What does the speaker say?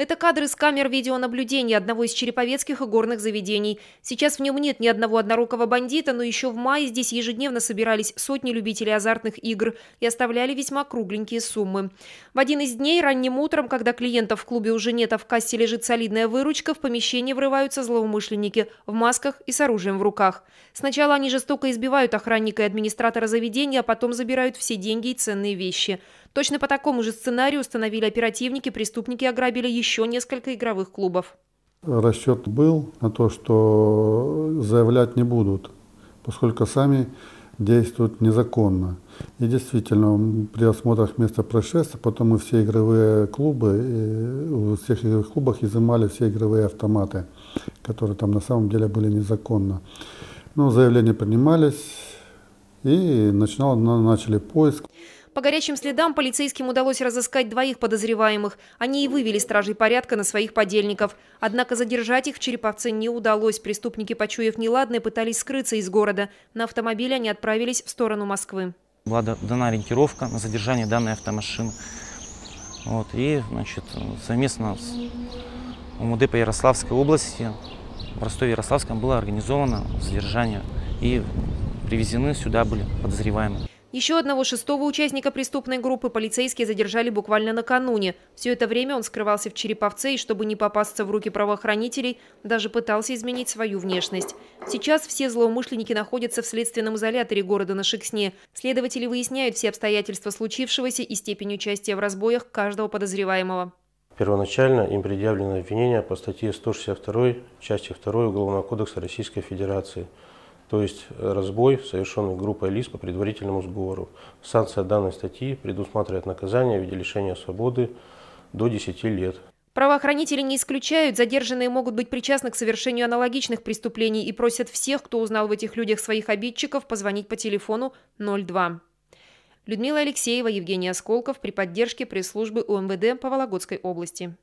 Это кадры с камер видеонаблюдения одного из череповецких и горных заведений. Сейчас в нем нет ни одного однорукого бандита, но еще в мае здесь ежедневно собирались сотни любителей азартных игр и оставляли весьма кругленькие суммы. В один из дней ранним утром, когда клиентов в клубе уже нет, а в кассе лежит солидная выручка, в помещение врываются злоумышленники в масках и с оружием в руках. Сначала они жестоко избивают охранника и администратора заведения, а потом забирают все деньги и ценные вещи. Точно по такому же сценарию установили оперативники, преступники ограбили еще еще несколько игровых клубов. Расчет был на то, что заявлять не будут, поскольку сами действуют незаконно. И действительно, при осмотрах места происшествия, потом мы все игровые клубы, в всех игровых клубах изымали все игровые автоматы, которые там на самом деле были незаконно. Но заявления принимались, и начинал, начали поиск. По горячим следам полицейским удалось разыскать двоих подозреваемых. Они и вывели стражей порядка на своих подельников. Однако задержать их в Череповце не удалось. Преступники, почуяв неладное, пытались скрыться из города. На автомобиле они отправились в сторону Москвы. Была дана ориентировка на задержание данной автомашины. Вот, и значит, совместно с МУД по Ярославской области в Ростове-Ярославском было организовано задержание и привезены сюда были подозреваемые. Еще одного шестого участника преступной группы полицейские задержали буквально накануне. Все это время он скрывался в Череповце и, чтобы не попасться в руки правоохранителей, даже пытался изменить свою внешность. Сейчас все злоумышленники находятся в следственном изоляторе города на Шексне. Следователи выясняют все обстоятельства случившегося и степень участия в разбоях каждого подозреваемого. Первоначально им предъявлено обвинение по статье 162 части 2 Уголовного кодекса Российской Федерации – то есть э, разбой, совершенный группой лиц по предварительному сговору. Санкция данной статьи предусматривает наказание в виде лишения свободы до 10 лет. Правоохранители не исключают, задержанные могут быть причастны к совершению аналогичных преступлений и просят всех, кто узнал в этих людях своих обидчиков, позвонить по телефону 02. Людмила Алексеева, Евгений Осколков при поддержке пресс-службы УМВД по Вологодской области.